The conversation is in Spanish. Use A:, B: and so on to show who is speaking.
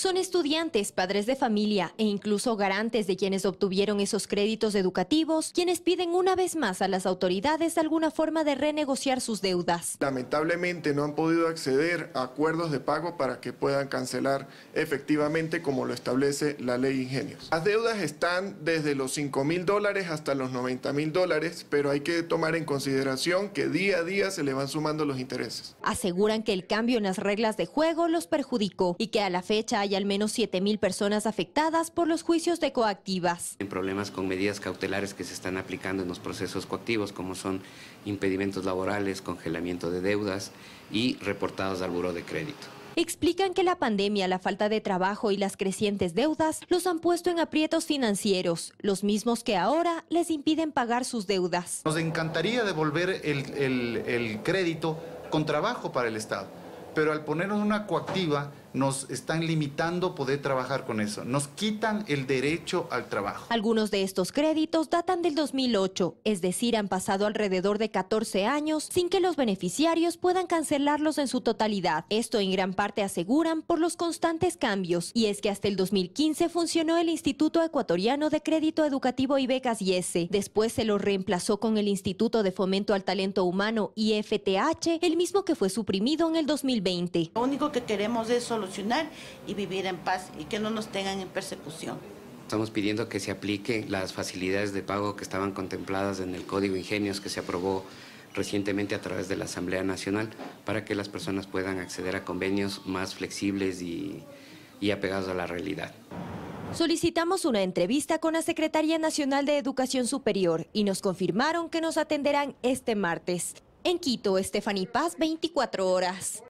A: Son estudiantes, padres de familia e incluso garantes de quienes obtuvieron esos créditos educativos, quienes piden una vez más a las autoridades alguna forma de renegociar sus deudas.
B: Lamentablemente no han podido acceder a acuerdos de pago para que puedan cancelar efectivamente como lo establece la ley Ingenios. Las deudas están desde los 5 mil dólares hasta los 90 mil dólares, pero hay que tomar en consideración que día a día se le van sumando los intereses.
A: Aseguran que el cambio en las reglas de juego los perjudicó y que a la fecha hay hay al menos 7.000 personas afectadas por los juicios de coactivas.
C: En problemas con medidas cautelares que se están aplicando en los procesos coactivos, como son impedimentos laborales, congelamiento de deudas y reportados al buro de crédito
A: explican que la pandemia, la falta de trabajo y las crecientes deudas los han puesto en aprietos financieros, los mismos que ahora les impiden pagar sus deudas.
D: Nos encantaría devolver el, crédito con trabajo para el Estado, pero al ponernos una coactiva nos están limitando poder trabajar con eso. Nos quitan el derecho al trabajo.
A: Algunos de estos créditos datan del 2008, es decir, han pasado alrededor de 14 años sin que los beneficiarios puedan cancelarlos en su totalidad. Esto en gran parte aseguran por los constantes cambios. Y es que hasta el 2015 funcionó el Instituto Ecuatoriano de Crédito Educativo y Becas IESE. E. Después se lo reemplazó con el Instituto de Fomento al Talento Humano IFTH, el mismo que fue suprimido en el 2020.
C: Lo único que queremos es los y vivir
A: en paz y que no nos tengan en persecución.
C: Estamos pidiendo que se aplique las facilidades de pago que estaban contempladas en el Código Ingenios que se aprobó recientemente a través de la Asamblea Nacional para que las personas puedan acceder a convenios más flexibles y, y apegados a la realidad.
A: Solicitamos una entrevista con la Secretaría Nacional de Educación Superior y nos confirmaron que nos atenderán este martes. En Quito, Stephanie
B: Paz, 24 horas.